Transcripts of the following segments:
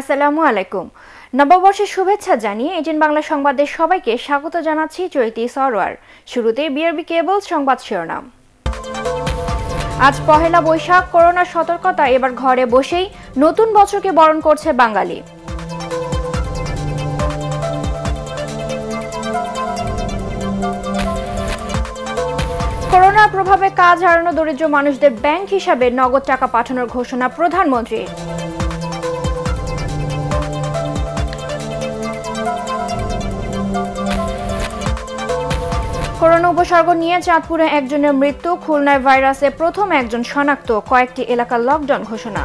আসসালামু আলাইকুম নববর্ষের শুভেচ্ছা জানিয়ে এজেন বাংলা সংবাদের সবাইকে স্বাগত জানাচ্ছি চৈতি সরোয়ার শুরুতে বিআরবি কেবল সংবাদ শিরোনাম আজ পহেলা বৈশাখ করোনা সতর্কতা এবার ঘরে বসেই নতুন বছরকে বরণ করছে বাঙালি করোনার প্রভাবে কাজ হারানো দরিদ্র মানুষদের ব্যাংক হিসাবে নগদ টাকা পাঠানোর ঘোষণা প্রধানমন্ত্রীর করোনা উপসর্গ নিয়ে চাঁদপুরে একজনের মৃত্যু খুলনায় ভাইরাসে প্রথম একজন শনাক্ত কয়েকটি এলাকার লকডাউন ঘোষণা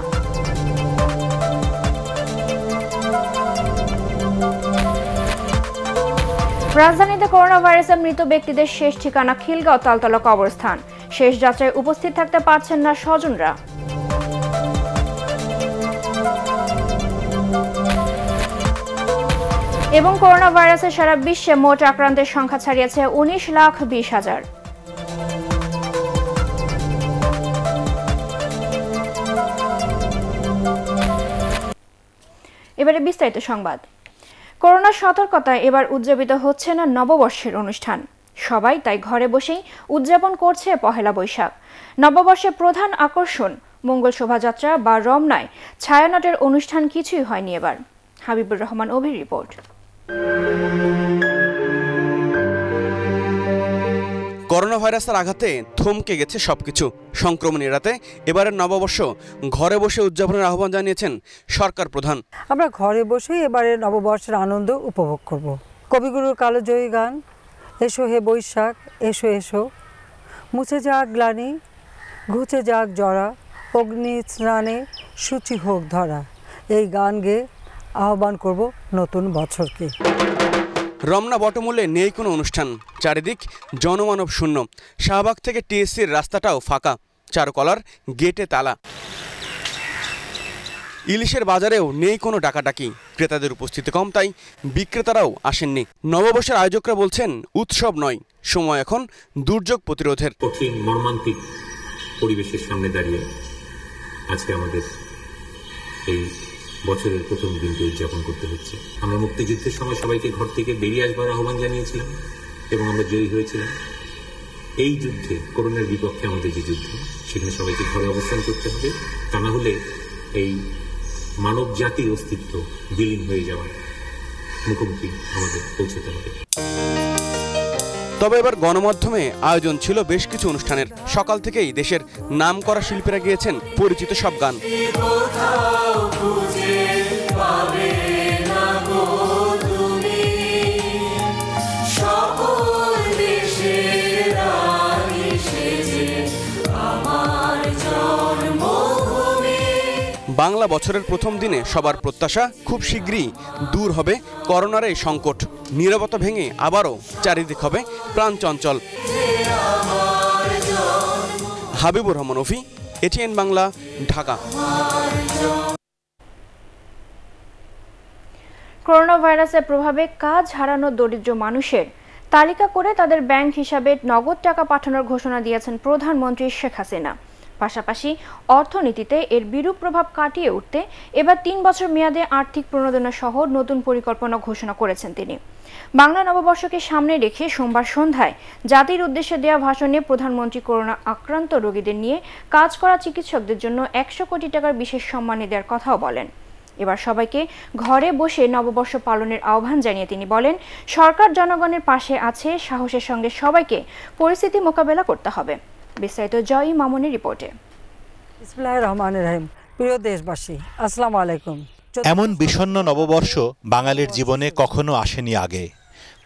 রাজধানীতে করোনা ভাইরাসে মৃত ব্যক্তিদের শেষ ঠিকানা খিলগাঁও তালতলক অবস্থান শেষ যাত্রায় উপস্থিত থাকতে পারছেন না স্বজনরা এবং করোনা ভাইরাসে সারা বিশ্বে মোট আক্রান্তের সংখ্যা ছাড়িয়েছে উনিশ লাখ বিশ হাজার এবারে বিস্তারিত সংবাদ করোনা সতর্কতায় এবার উদযাপিত হচ্ছে না নববর্ষের অনুষ্ঠান সবাই তাই ঘরে বসেই উদযাপন করছে পহেলা বৈশাখ নববর্ষের প্রধান আকর্ষণ মঙ্গল শোভাযাত্রা বা রমনায় ছায়ানটের অনুষ্ঠান কিছুই হয়নি এবার হাবিবুর রহমান অভির রিপোর্ট করোনা ভাইরাসের আঘাতে থমকে গেছে সবকিছু সংক্রমণ এড়াতে এবারের নববর্ষ ঘরে বসে উদযাপনের আহ্বান জানিয়েছেন সরকার প্রধান আমরা ঘরে বসেই এবারে নববর্ষের আনন্দ উপভোগ করব কবিগুরু কালোজয়ী গান এসো হে বৈশাখ এসো এসো মুছে যাক গ্লানি ঘুচে যাক জরা অগ্নি স্নানে সূচি হোক ধরা এই গান গেয়ে আহ্বান করব নতুন বছরকে রমনা বটমূলে নেই কোনো অনুষ্ঠান চারিদিক জনমানব শূন্য শাহবাগ থেকে টিএসসির রাস্তাটাও ফাঁকা চারকলার গেটে তালা ইলিশের বাজারেও নেই কোনো ডাকাডাকি ক্রেতাদের উপস্থিতি কম তাই বিক্রেতারাও আসেননি নববর্ষের আয়োজকরা বলছেন উৎসব নয় সময় এখন দুর্যোগ প্রতিরোধের কঠিন মর্মান্তিক পরিবেশের সামনে দাঁড়িয়ে আজকে আমাদের এই বছরের প্রথম দিনকে উদযাপন করতে হচ্ছে আমরা মুক্তিযুদ্ধের সময় সবাইকে ঘর থেকে বেরিয়ে আসবার আহ্বান জানিয়েছিলাম এবং আমরা জয়ী হয়েছিলাম এই যুদ্ধে করোনার বিপক্ষে আমাদের যে যুদ্ধ সেখানে সবাইকে ঘরে অবস্থান করতে হবে তা না হলে এই মানব জাতির অস্তিত্ব বিলীন হয়ে যাওয়ার মুখোমুখি আমাদের পৌঁছতে হবে তবে এবার গণমাধ্যমে আয়োজন ছিল বেশ কিছু অনুষ্ঠানের সকাল থেকেই দেশের নাম করা শিল্পীরা গিয়েছেন পরিচিত সব গান বাংলা বছরের প্রথম দিনে সবার প্রত্যাশা খুব শীঘ্রই দূর হবে করোনার এই সংকট নিরবতা ভেঙে আবারও চারিদিক হবে প্রাণ চঞ্চল হাবিবুর রহমান অফি এটিএন বাংলা ঢাকা করোনা ভাইরাসের প্রভাবে কাজ হারানো দরিদ্র মানুষের তালিকা করে তাদের ব্যাংক হিসাবে নগদ টাকা পাঠানোর ঘোষণা দিয়েছেন প্রধানমন্ত্রী শেখ হাসিনা পাশাপাশি অর্থনীতিতে এর বিরূপ প্রভাব কাটিয়ে উঠতে এবার তিন বছর মেয়াদে আর্থিক প্রণোদনা সহ নতুন পরিকল্পনা ঘোষণা করেছেন তিনি বাংলা নববর্ষকে সামনে রেখে সোমবার সন্ধ্যায় জাতির উদ্দেশ্যে দেওয়া ভাষণে প্রধানমন্ত্রী করোনা আক্রান্ত রোগীদের নিয়ে কাজ করা চিকিৎসকদের জন্য একশো কোটি টাকার বিশেষ সম্মানে দেওয়ার কথাও বলেন এবার সবাইকে ঘরে বসে নববর্ষ পালনের আহ্বান জানিয়ে তিনি বলেন সরকার জনগণের পাশে আছে সাহসের সঙ্গে সবাইকে পরিস্থিতি মোকাবেলা করতে হবে বিস্তারিত জয় মামুনের রিপোর্টে প্রিয় দেশবাসী আলাইকুম এমন বিষণ্ন নববর্ষ বাঙালির জীবনে কখনো আসেনি আগে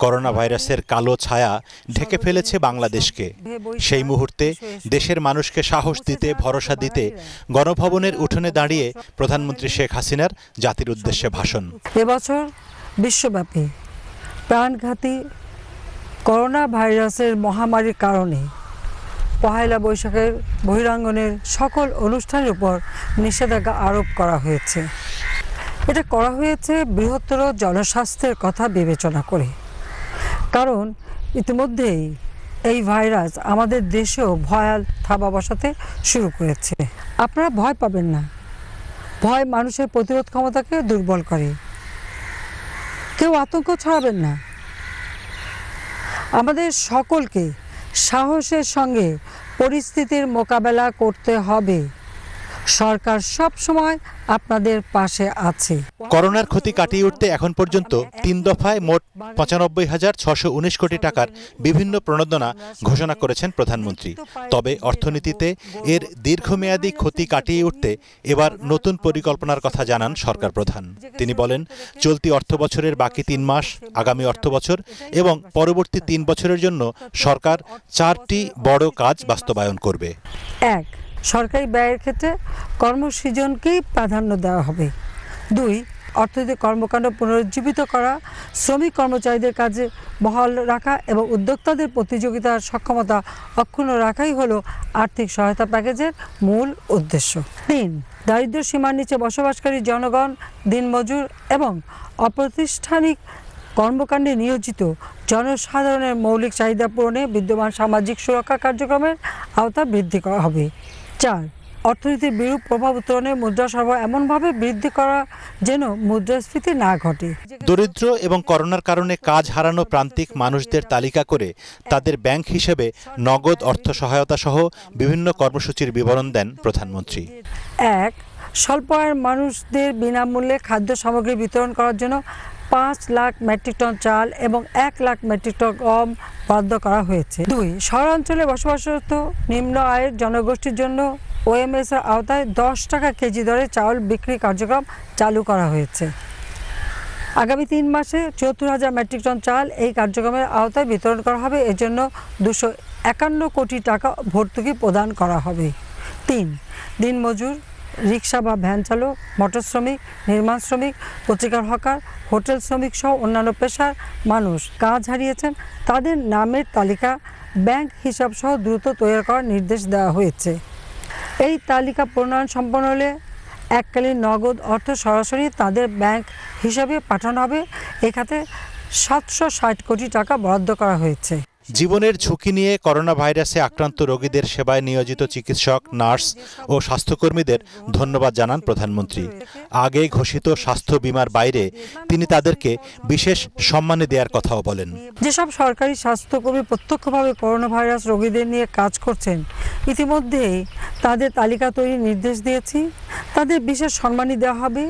করোনা ভাইরাসের কালো ছায়া ঢেকে ফেলেছে বাংলাদেশকে সেই মুহূর্তে দেশের মানুষকে সাহস দিতে ভরসা দিতে গণভবনের উঠোনে দাঁড়িয়ে প্রধানমন্ত্রী শেখ হাসিনার জাতির উদ্দেশ্যে ভাষণ এবছর বিশ্বব্যাপী প্রাণঘাতী করোনা ভাইরাসের মহামারীর কারণে পহেলা বৈশাখের বহিরাঙ্গনের সকল অনুষ্ঠানের উপর নিষেধাজ্ঞা আরোপ করা হয়েছে এটা করা হয়েছে বৃহত্তর জনস্বাস্থ্যের কথা বিবেচনা করে কারণ ইতিমধ্যেই এই ভাইরাস আমাদের দেশেও ভয়াল থাবা বসাতে শুরু করেছে আপনারা ভয় পাবেন না ভয় মানুষের প্রতিরোধ ক্ষমতাকে দুর্বল করে কেউ আতঙ্ক ছড়াবেন না আমাদের সকলকে সাহসের সঙ্গে পরিস্থিতির মোকাবেলা করতে হবে সরকার সব সময় আপনাদের পাশে আছে করোনার ক্ষতি কাটিয়ে উঠতে এখন পর্যন্ত তিন দফায় মোট পঁচানব্বই হাজার ছশো উনিশ কোটি টাকার বিভিন্ন প্রণোদনা ঘোষণা করেছেন প্রধানমন্ত্রী তবে অর্থনীতিতে এর দীর্ঘমেয়াদী ক্ষতি কাটিয়ে উঠতে এবার নতুন পরিকল্পনার কথা জানান সরকার প্রধান তিনি বলেন চলতি অর্থ বছরের বাকি তিন মাস আগামী অর্থ বছর এবং পরবর্তী তিন বছরের জন্য সরকার চারটি বড় কাজ বাস্তবায়ন করবে এক সরকারি ব্যয়ের ক্ষেত্রে কর্মসৃজনকেই প্রাধান্য দেওয়া হবে দুই অর্থনৈতিক কর্মকাণ্ড পুনরুজ্জীবিত করা শ্রমিক কর্মচারীদের কাজে বহাল রাখা এবং উদ্যোক্তাদের প্রতিযোগিতার সক্ষমতা অক্ষুণ্ণ রাখাই হলো আর্থিক সহায়তা প্যাকেজের মূল উদ্দেশ্য তিন দারিদ্র সীমার নিচে বসবাসকারী জনগণ দিনমজুর এবং অপ্রতিষ্ঠানিক কর্মকাণ্ডে নিয়োজিত জনসাধারণের মৌলিক চাহিদা পূরণে বিদ্যমান সামাজিক সুরক্ষা কার্যক্রমের আওতা বৃদ্ধি করা হবে চার অর্থনীতির বিরূপ প্রভাব উত্তরণে মুদ্রা সরবরাহ এমনভাবে বৃদ্ধি করা যেন মুদ্রাস্ফীতি না ঘটে দরিদ্র এবং করোনার কারণে কাজ হারানো প্রান্তিক মানুষদের তালিকা করে তাদের ব্যাংক হিসেবে নগদ অর্থ সহায়তা সহ বিভিন্ন কর্মসূচির বিবরণ দেন প্রধানমন্ত্রী এক স্বল্প আয়ের মানুষদের বিনামূল্যে খাদ্য সামগ্রী বিতরণ করার জন্য পাঁচ লাখ মেট্রিক টন চাল এবং এক লাখ মেট্রিক টন গম বরাদ্দ করা হয়েছে দুই শহরাঞ্চলে বসবাসরত নিম্ন আয়ের জনগোষ্ঠীর জন্য ওএমএস এর আওতায় দশ টাকা কেজি দরে চাউল বিক্রি কার্যক্রম চালু করা হয়েছে আগামী তিন মাসে চুয়াত্তর হাজার মেট্রিক টন চাল এই কার্যক্রমের আওতায় বিতরণ করা হবে এর জন্য দুশো একান্ন কোটি টাকা ভর্তুকি প্রদান করা হবে তিন দিনমজুর রিক্সা বা ভ্যান চালক মোটর শ্রমিক নির্মাণ শ্রমিক পত্রিকার হকার হোটেল শ্রমিক সহ অন্যান্য পেশার মানুষ কাজ হারিয়েছেন তাদের নামের তালিকা ব্যাংক হিসাব সহ দ্রুত তৈরি করার নির্দেশ দেওয়া হয়েছে এই তালিকা প্রণয়ন সম্পন্ন হলে এককালীন নগদ অর্থ সরাসরি তাদের ব্যাংক হিসাবে পাঠানো হবে এখাতে সাতশো সাতশো কোটি টাকা বরাদ্দ করা হয়েছে জীবনের ঝুঁকি নিয়ে করোনা ভাইরাসে আক্রান্ত রোগীদের সেবায় নিয়োজিত চিকিৎসক নার্স ও স্বাস্থ্যকর্মীদের ধন্যবাদ জানান প্রধানমন্ত্রী আগে ঘোষিত স্বাস্থ্য বিমার বাইরে তিনি তাদেরকে বিশেষ সম্মানে দেওয়ার কথাও বলেন যেসব সরকারি স্বাস্থ্যকর্মী প্রত্যক্ষভাবে করোনা ভাইরাস রোগীদের নিয়ে কাজ করছেন ইতিমধ্যে তাদের তালিকা তৈরির নির্দেশ দিয়েছি তাদের বিশেষ সম্মানই দেওয়া হবে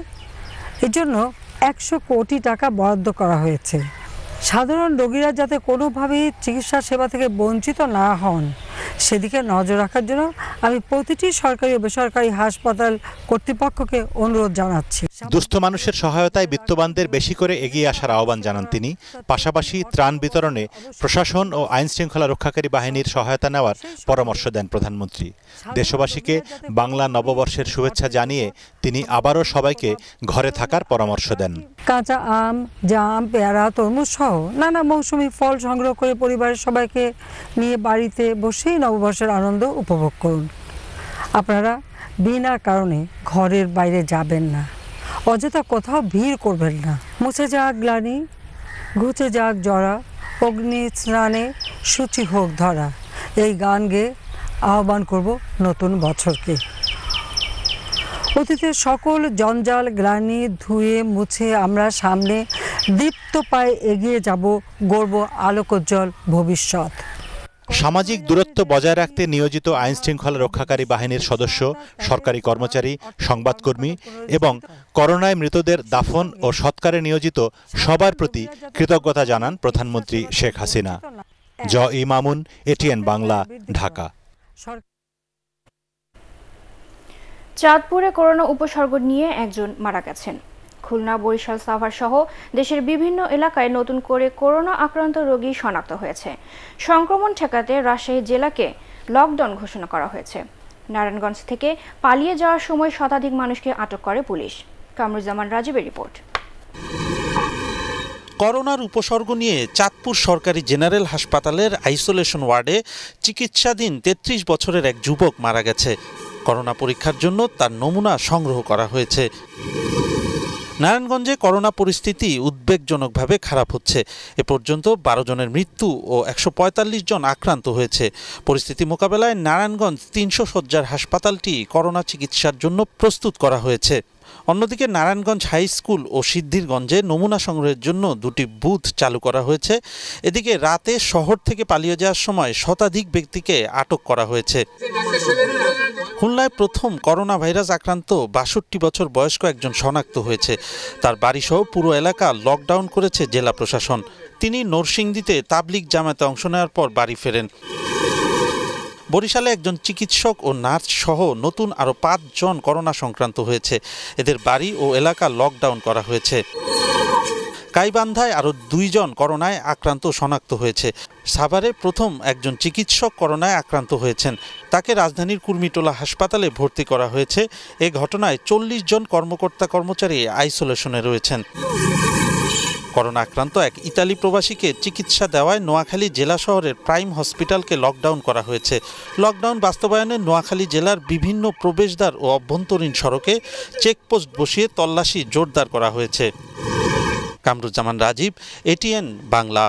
এজন্য একশো কোটি টাকা বরাদ্দ করা হয়েছে সাধারণ রোগীরা যাতে কোনোভাবেই চিকিৎসা সেবা থেকে বঞ্চিত না হন সেদিকে নজর রাখার জন্য আমি প্রতিটি সরকারি ও বেসরকারি হাসপাতাল কর্তৃপক্ষকে অনুরোধ জানাচ্ছি দুস্থ মানুষের সহায়তায় বিত্তবানদের বেশি করে এগিয়ে আসার আহ্বান জানান তিনি পাশাপাশি ত্রাণ বিতরণে প্রশাসন ও আইন শৃঙ্খলা রক্ষাকারী বাহিনীর সহায়তা নেওয়ার পরামর্শ দেন প্রধানমন্ত্রী দেশবাসীকে বাংলা নববর্ষের শুভেচ্ছা জানিয়ে তিনি আবারও সবাইকে ঘরে থাকার পরামর্শ দেন কাঁচা আম জাম পেয়ারা তরমুজ সহ নানা মৌসুমি ফল সংগ্রহ করে পরিবারের সবাইকে নিয়ে বাড়িতে বসে সেই নববর্ষের আনন্দ উপভোগ করুন আপনারা বিনা কারণে ঘরের বাইরে যাবেন না অযথা কোথাও ভিড় করবেন না মুছে যাক গ্লানি ঘুচে যাক জরা অগ্নি স্নানে সূচি হোক ধরা এই গান গেয়ে আহ্বান করব নতুন বছরকে অতীতের সকল জঞ্জাল গ্লানি ধুয়ে মুছে আমরা সামনে দীপ্ত পায়ে এগিয়ে যাব গর্ব আলোকোজ্জ্বল ভবিষ্যৎ সামাজিক দূরত্ব বজায় রাখতে নিয়োজিত আইন শৃঙ্খলা রক্ষাকারী বাহিনীর সদস্য সরকারি কর্মচারী সংবাদকর্মী এবং করোনায় মৃতদের দাফন ও সৎকারে নিয়োজিত সবার প্রতি কৃতজ্ঞতা জানান প্রধানমন্ত্রী শেখ হাসিনা জ ই মামুন এটিএন বাংলা ঢাকা চাঁদপুরে করোনা উপসর্গ নিয়ে একজন মারা গেছেন খুলনা বরিশাল সাভার সহ দেশের বিভিন্ন এলাকায় নতুন করে করোনা আক্রান্ত রোগী শনাক্ত হয়েছে সংক্রমণ ঠেকাতে রাজশাহী জেলাকে লকডাউন ঘোষণা করা হয়েছে নারায়ণগঞ্জ থেকে পালিয়ে যাওয়ার সময় শতাধিক মানুষকে আটক করে পুলিশ কামরুজ্জামান রাজীবের রিপোর্ট করোনার উপসর্গ নিয়ে চাঁদপুর সরকারি জেনারেল হাসপাতালের আইসোলেশন ওয়ার্ডে চিকিৎসাধীন ৩৩ বছরের এক যুবক মারা গেছে করোনা পরীক্ষার জন্য তার নমুনা সংগ্রহ করা হয়েছে নারায়ণগঞ্জে করোনা পরিস্থিতি উদ্বেগজনকভাবে খারাপ হচ্ছে এ পর্যন্ত বারো জনের মৃত্যু ও একশো জন আক্রান্ত হয়েছে পরিস্থিতি মোকাবেলায় নারায়ণগঞ্জ তিনশো শয্যার হাসপাতালটি করোনা চিকিৎসার জন্য প্রস্তুত করা হয়েছে অন্যদিকে নারায়ণগঞ্জ হাই স্কুল ও সিদ্ধিরগঞ্জে নমুনা সংগ্রহের জন্য দুটি বুথ চালু করা হয়েছে এদিকে রাতে শহর থেকে পালিয়ে যাওয়ার সময় শতাধিক ব্যক্তিকে আটক করা হয়েছে খুলনায় প্রথম করোনা ভাইরাস আক্রান্ত বাষট্টি বছর বয়স্ক একজন শনাক্ত হয়েছে তার বাড়িসহ পুরো এলাকা লকডাউন করেছে জেলা প্রশাসন তিনি নরসিংদীতে তাবলিক জামাতে অংশ নেওয়ার পর বাড়ি ফেরেন বরিশালে একজন চিকিৎসক ও নার্স সহ নতুন আরও পাঁচজন করোনা সংক্রান্ত হয়েছে এদের বাড়ি ও এলাকা লকডাউন করা হয়েছে গাইবান্ধায় আরও দুইজন করোনায় আক্রান্ত শনাক্ত হয়েছে সাভারে প্রথম একজন চিকিৎসক করোনায় আক্রান্ত হয়েছেন তাকে রাজধানীর কুর্মিটোলা হাসপাতালে ভর্তি করা হয়েছে এ ঘটনায় চল্লিশ জন কর্মকর্তা কর্মচারী আইসোলেশনে রয়েছেন করোনা আক্রান্ত এক ইতালি প্রবাসীকে চিকিৎসা দেওয়ায় নোয়াখালী জেলা শহরের প্রাইম হসপিটালকে লকডাউন করা হয়েছে লকডাউন বাস্তবায়নে নোয়াখালী জেলার বিভিন্ন প্রবেশদ্বার ও অভ্যন্তরীণ সড়কে চেকপোস্ট বসিয়ে তল্লাশি জোরদার করা হয়েছে কামরুজ্জামান রাজীব এটিএন বাংলা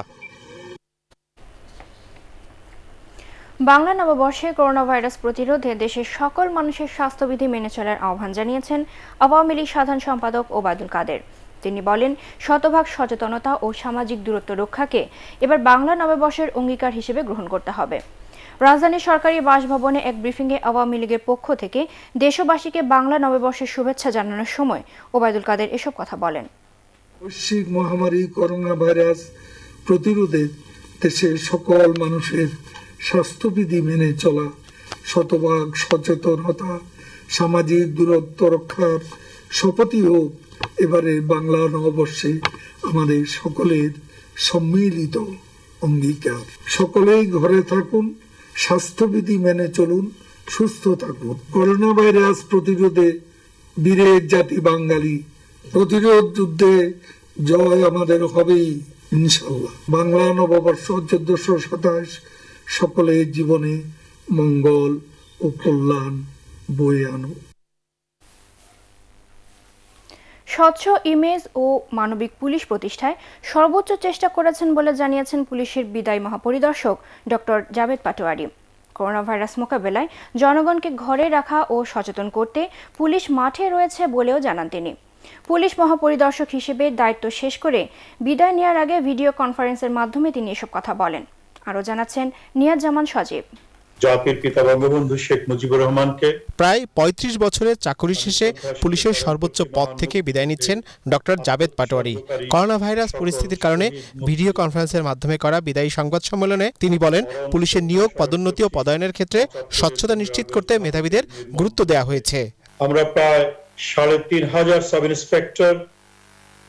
বাংলা নববর্ষে করোনা ভাইরাস প্রতিরোধে দেশের সকল মানুষের স্বাস্থ্যবিধি মেনে চলার আহ্বান জানিয়েছেন আওয়ামী লীগ সাধারণ সম্পাদক ওবায়দুল কাদের তিনি বলেন শতভাগ সচেতনতা ও সামাজিক দূরত্ব রক্ষাকে এবার বাংলা নববর্ষের অঙ্গীকার হিসেবে গ্রহণ করতে হবে রাজধানীর সরকারি বাসভবনে এক ব্রিফিংয়ে আওয়ামী লীগের পক্ষ থেকে দেশবাসীকে বাংলা নববর্ষের শুভেচ্ছা জানানোর সময় ওবায়দুল কাদের এসব কথা বলেন বৈশ্বিক মহামারী করোনা ভাইরাস প্রতিরোধে দেশের সকল মানুষের স্বাস্থ্যবিধি মেনে চলা শতভাগ সচেতনতা সামাজিক দূরত্ব রক্ষার শপথই হোক এবারে বাংলা নববর্ষে আমাদের সকলের সম্মিলিত অঙ্গীকার সকলেই ঘরে থাকুন স্বাস্থ্যবিধি মেনে চলুন সুস্থ থাকুন করোনা ভাইরাস প্রতিরোধে বীরের জাতি বাঙালি প্রতিরোধ যুদ্ধে জয় আমাদের হবেই ইনশাল্লাহ বাংলা নববর্ষ চোদ্দশো সাতাশ সকলের জীবনে মঙ্গল ও কল্যাণ বয়ে আনুক স্বচ্ছ ইমেজ ও মানবিক পুলিশ প্রতিষ্ঠায় সর্বোচ্চ চেষ্টা করেছেন বলে জানিয়েছেন পুলিশের বিদায় মহাপরিদর্শক doctor Javed Patwari corona virus মোকাবেলায় জনগণকে ঘরে রাখা ও সচেতন করতে পুলিশ মাঠে রয়েছে বলেও জানান তিনি পুলিশ মহাপরিদর্শক হিসেবে দায়িত্ব শেষ করে বিদায় নেওয়ার আগে ভিডিও কনফারেন্সের মাধ্যমে তিনি এসব কথা বলেন আরও জানাচ্ছেন নিয়াজ জামান সজীব জাতির পিতা বঙ্গবন্ধু শেখ মুজিবুর রহমানকে প্রায় ৩৫ বছরের চাকরি শেষে পুলিশের সর্বোচ্চ পদ থেকে বিদায় নিচ্ছেন doctor Jabed Patwari corona virus পরিস্থিতির কারণে ভিডিও কনফারেন্সের মাধ্যমে করা বিদায়ী সংবাদ সম্মেলনে তিনি বলেন পুলিশের নিয়োগ পদোন্নতি ও পদায়নের ক্ষেত্রে স্বচ্ছতা নিশ্চিত করতে মেধাবীদের গুরুত্ব দেওয়া হয়েছে আমরা প্রায় সাড়ে তিন হাজার সাব ইন্সপেক্টর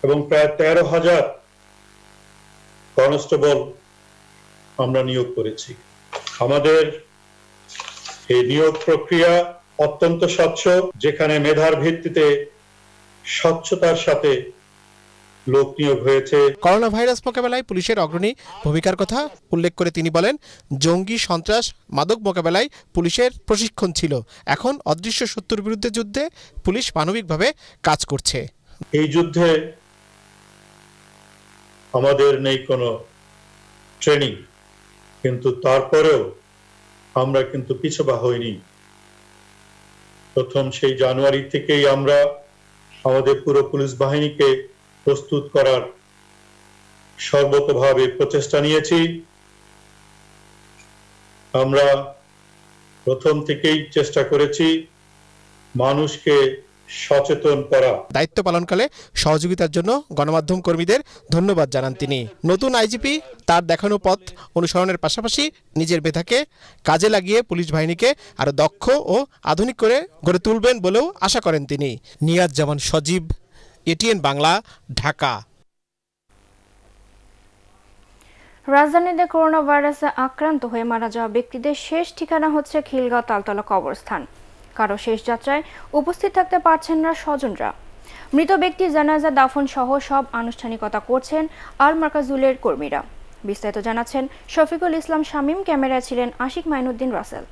এবং প্রায় তেরো হাজার কনস্টেবল আমরা নিয়োগ করেছি আমাদের এই নিয়োগ প্রক্রিয়া অত্যন্ত স্বচ্ছ যেখানে মেধার ভিত্তিতে স্বচ্ছতার সাথে করোনা ভাইরাস মোকাবেলায় পুলিশের অগ্রণী ভূমিকার কথা উল্লেখ করে তিনি বলেন জঙ্গি সন্ত্রাস মাদক মোকাবেলায় পুলিশের প্রশিক্ষণ ছিল এখন অদৃশ্য শত্রুর বিরুদ্ধে যুদ্ধে পুলিশ মানবিকভাবে কাজ করছে এই যুদ্ধে আমাদের নেই কোনো ট্রেনিং কিন্তু তারপরেও আমরা কিন্তু পিছবা হইনি প্রথম সেই জানুয়ারি থেকেই আমরা আমাদের পুরো পুলিশ বাহিনীকে প্রস্তুত করার সর্বতভাবে প্রচেষ্টা নিয়েছি আমরা প্রথম থেকেই চেষ্টা করেছি মানুষকে সচেতন করা দায়িত্ব পালনকালে সহযোগিতার জন্য গণমাধ্যম কর্মীদের ধন্যবাদ জানান তিনি নতুন আইজিপি তার দেখানো পথ অনুসরণের পাশাপাশি নিজের বেথাকে কাজে লাগিয়ে পুলিশ বাহিনীকে আরো দক্ষ ও আধুনিক করে গড়ে তুলবেন বলেও আশা করেন তিনি নিয়াজ জামান সজীব এটিএন বাংলা ঢাকা রাজধানীতে করোনা ভাইরাসে আক্রান্ত হয়ে মারা যাওয়া ব্যক্তিদের শেষ ঠিকানা হচ্ছে খিলগাঁও তালতলা কবরস্থান কারো শেষ যাত্রায় উপস্থিত থাকতে পারছেন না স্বজনরা মৃত ব্যক্তি জানাজা দাফন সহ সব আনুষ্ঠানিকতা করছেন আল মার্কাজুলের কর্মীরা বিস্তারিত জানাচ্ছেন শফিকুল ইসলাম শামীম ক্যামেরায় ছিলেন আশিক মাইনুদ্দিন রাসেল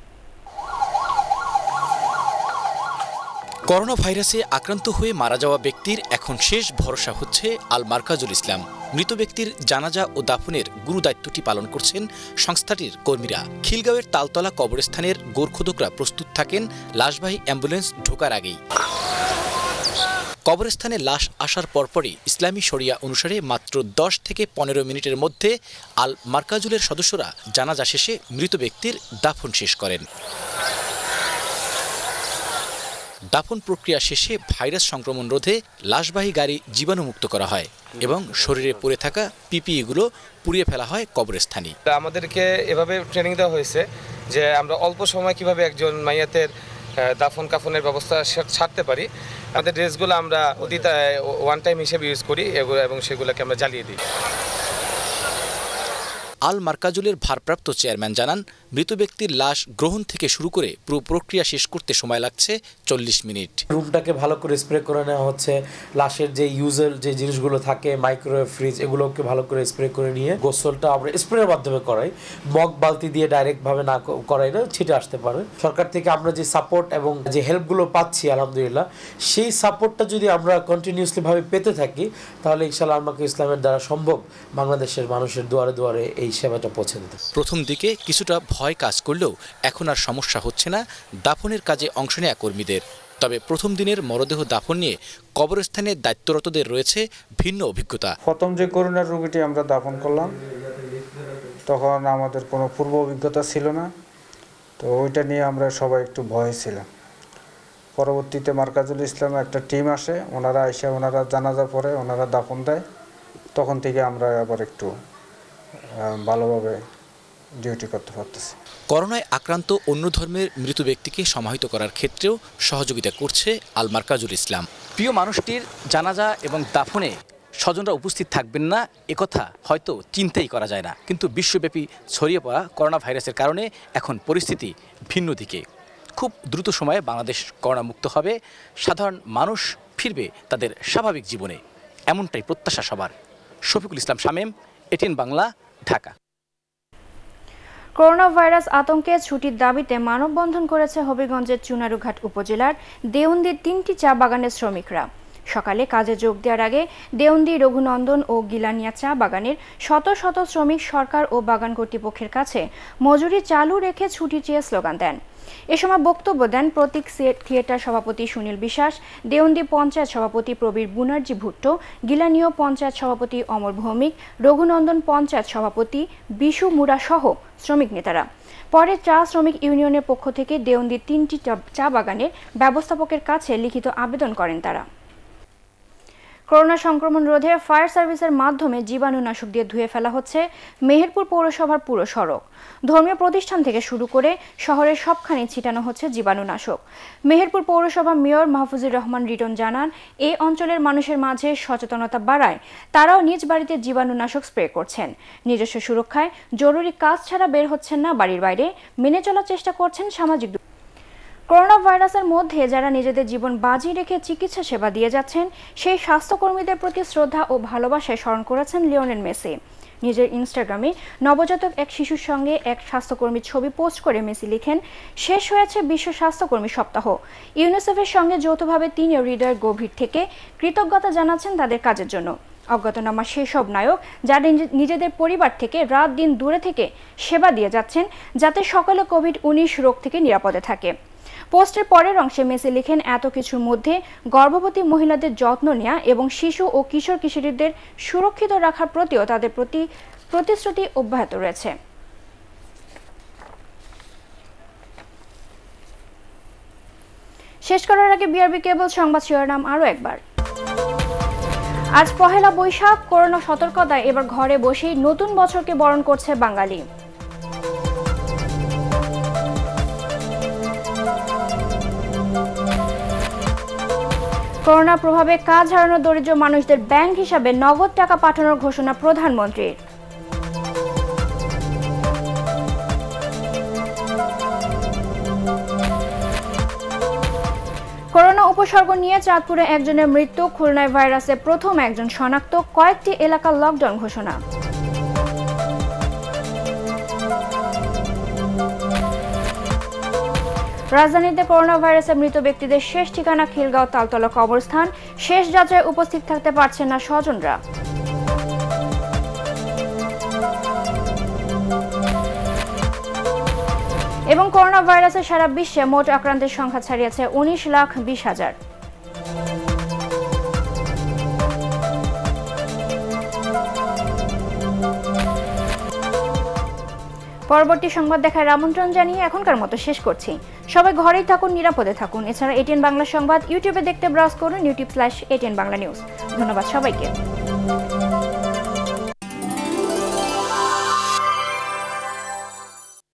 করোনা ভাইরাসে আক্রান্ত হয়ে মারা যাওয়া ব্যক্তির এখন শেষ ভরসা হচ্ছে আল মার্কাজুল ইসলাম মৃত ব্যক্তির জানাজা ও দাফনের গুরু দায়িত্বটি পালন করছেন সংস্থাটির কর্মীরা খিলগাঁওয়ের তালতলা কবরস্থানের গোর্খোদকরা প্রস্তুত থাকেন লাশবাহী অ্যাম্বুলেন্স ঢোকার আগেই কবরস্থানে লাশ আসার পরপরই ইসলামী শরিয়া অনুসারে মাত্র দশ থেকে পনেরো মিনিটের মধ্যে আল মার্কাজুলের সদস্যরা জানাজা শেষে মৃত ব্যক্তির দাফন শেষ করেন দাফন প্রক্রিয়া শেষে ভাইরাস সংক্রমণ রোধে লাশবাহী গাড়ি জীবাণুমুক্ত করা হয় এবং শরীরে পড়ে থাকা পিপিইগুলো পুড়িয়ে ফেলা হয় কবরস্থানে আমাদেরকে এভাবে ট্রেনিং দেওয়া হয়েছে যে আমরা অল্প সময় কিভাবে একজন মাইয়াতের দাফন কাফনের ব্যবস্থা ছাড়তে পারি আমাদের ড্রেসগুলো আমরা অতীত ওয়ান টাইম হিসেবে ইউজ করি এবং সেগুলোকে আমরা জ্বালিয়ে দিই আল মার্কাজুলের ভারপ্রাপ্ত চেয়ারম্যান জানান মৃত ব্যক্তির লাশ গ্রহণ থেকে শুরু করে পুরো প্রক্রিয়া শেষ করতে সময় লাগছে চল্লিশ মিনিট রুমটাকে ভালো করে স্প্রে করে নেওয়া হচ্ছে লাশের যে ইউজার যে জিনিসগুলো থাকে মাইক্রোওয়েভ ফ্রিজ এগুলোকে ভালো করে স্প্রে করে নিয়ে গোসলটা আমরা স্প্রের মাধ্যমে করাই মগ বালতি দিয়ে ডাইরেক্টভাবে না করাই না ছিটে আসতে পারে সরকার থেকে আমরা যে সাপোর্ট এবং যে হেল্পগুলো পাচ্ছি আলহামদুলিল্লাহ সেই সাপোর্টটা যদি আমরা কন্টিনিউসলিভাবে পেতে থাকি তাহলে ইনশাল্লাহ আমাকে ইসলামের দ্বারা সম্ভব বাংলাদেশের মানুষের দুয়ারে দুয়ারে এই এই সেবাটা পৌঁছে দিতে প্রথম দিকে কিছুটা ভয় কাজ করলেও এখন আর সমস্যা হচ্ছে না দাফনের কাজে অংশ নেয়া কর্মীদের তবে প্রথম দিনের মরদেহ দাফন নিয়ে কবরস্থানে দায়িত্বরতদের রয়েছে ভিন্ন অভিজ্ঞতা প্রথম যে করোনার রোগীটি আমরা দাফন করলাম তখন আমাদের কোনো পূর্ব অভিজ্ঞতা ছিল না তো ওইটা নিয়ে আমরা সবাই একটু ভয় ছিলাম পরবর্তীতে মার্কাজুল ইসলাম একটা টিম আসে ওনারা এসে ওনারা জানাজা পরে ওনারা দাফন দেয় তখন থেকে আমরা আবার একটু ভালোভাবে ডিউটি করতে পারতেছে করোনায় আক্রান্ত অন্য ধর্মের মৃত ব্যক্তিকে সমাহিত করার ক্ষেত্রেও সহযোগিতা করছে আলমার কাজুল ইসলাম প্রিয় মানুষটির জানাজা এবং দাফনে স্বজনরা উপস্থিত থাকবেন না একথা হয়তো চিন্তাই করা যায় না কিন্তু বিশ্বব্যাপী ছড়িয়ে পড়া করোনা ভাইরাসের কারণে এখন পরিস্থিতি ভিন্ন দিকে খুব দ্রুত সময়ে বাংলাদেশ করোনামুক্ত হবে সাধারণ মানুষ ফিরবে তাদের স্বাভাবিক জীবনে এমনটাই প্রত্যাশা সবার Shafiqul Islam Shamem ATN Bangla Dhaka corona virus আতঙ্কে ছুটির দাবিতে মানববন্ধন করেছে হবিগঞ্জের চুনারুঘাট উপজেলার দেউন্দির তিনটি চা বাগানের শ্রমিকরা সকালে কাজে যোগ দেওয়ার আগে দেওন্দি রঘুনন্দন ও গিলানিয়া চা বাগানের শত শত শ্রমিক সরকার ও বাগান কর্তৃপক্ষের কাছে মজুরি চালু রেখে ছুটি চেয়ে স্লোগান দেন এ সময় বক্তব্য দেন প্রতীক থিয়েটার সভাপতি সুনীল বিশ্বাস দেওন্দি পঞ্চায়েত সভাপতি প্রবীর বুনার্জি ভুট্টো গিলানীয় পঞ্চায়েত সভাপতি অমর ভৌমিক রঘুনন্দন পঞ্চায়েত সভাপতি বিশু মুরা সহ শ্রমিক নেতারা পরে চা শ্রমিক ইউনিয়নের পক্ষ থেকে দেওন্দির তিনটি চা বাগানের ব্যবস্থাপকের কাছে লিখিত আবেদন করেন তারা করোনা সংক্রমণ রোধে ফায়ার সার্ভিসের মাধ্যমে জীবাণুনাশক দিয়ে ধুয়ে ফেলা হচ্ছে মেহেরপুর পৌরসভার পুরো সড়ক ধর্মীয় প্রতিষ্ঠান থেকে শুরু করে শহরের সবখানে ছিটানো হচ্ছে জীবাণুনাশক মেহেরপুর পৌরসভা মেয়র মাহফুজুর রহমান রিটন জানান এই অঞ্চলের মানুষের মাঝে সচেতনতা বাড়ায় তারাও নিজ বাড়িতে জীবাণুনাশক স্প্রে করছেন নিজস্ব সুরক্ষায় জরুরি কাজ ছাড়া বের হচ্ছেন না বাড়ির বাইরে মেনে চলার চেষ্টা করছেন সামাজিক করোনা ভাইরাসের মধ্যে যারা নিজেদের জীবন বাজি রেখে চিকিৎসা সেবা দিয়ে যাচ্ছেন সেই স্বাস্থ্যকর্মীদের প্রতি শ্রদ্ধা ও ভালোবাসায় স্মরণ করেছেন লিওনেল মেসি নিজের ইনস্টাগ্রামে নবজাতক এক শিশুর সঙ্গে এক স্বাস্থ্যকর্মীর ছবি পোস্ট করে মেসি লিখেন শেষ হয়েছে বিশ্ব স্বাস্থ্যকর্মী সপ্তাহ ইউনিসেফের সঙ্গে যৌথভাবে তিনি হৃদয়ের গভীর থেকে কৃতজ্ঞতা জানাচ্ছেন তাদের কাজের জন্য অজ্ঞাতনামা সেসব নায়ক যারা নিজেদের পরিবার থেকে রাত দিন দূরে থেকে সেবা দিয়ে যাচ্ছেন যাতে সকলে কোভিড উনিশ রোগ থেকে নিরাপদে থাকে পোস্টের পরের অংশে মেসি লিখেন এত কিছুর মধ্যে গর্ভবতী মহিলাদের যত্ন নেওয়া এবং শিশু ও কিশোর কিশোরীদের সুরক্ষিত রাখার প্রতিও তাদের প্রতি প্রতিশ্রুতি অব্যাহত রয়েছে শেষ করার আগে বিআরবি কেবল সংবাদ শিরোনাম আরও একবার আজ পহেলা বৈশাখ করোনা সতর্কতায় এবার ঘরে বসেই নতুন বছরকে বরণ করছে বাঙালি করোনা প্রভাবে কাজ হারানো দরিদ্র মানুষদের ব্যাংক হিসাবে নগদ টাকা পাঠানোর ঘোষণা প্রধানমন্ত্রীর করোনা উপসর্গ নিয়ে চাঁদপুরে একজনের মৃত্যু খুলনায় ভাইরাসে প্রথম একজন শনাক্ত কয়েকটি এলাকার লকডাউন ঘোষণা রাজধানীতে করোনা ভাইরাসে মৃত ব্যক্তিদের শেষ ঠিকানা খিলগাঁও তালতলা কবরস্থান শেষ যাত্রায় উপস্থিত থাকতে পারছেন না স্বজনরা এবং করোনা ভাইরাসে সারা বিশ্বে মোট আক্রান্তের সংখ্যা ছাড়িয়েছে উনিশ লাখ বিশ হাজার পরবর্তী সংবাদ দেখায় আমন্ত্রণ জানিয়ে এখনকার মতো শেষ করছি সবাই ঘরেই থাকুন নিরাপদে থাকুন এছাড়া এটিএন বাংলা সংবাদ ইউটিউবে দেখতে ব্রাউজ করুন YouTube slash ATN Bangla news ধন্যবাদ সবাইকে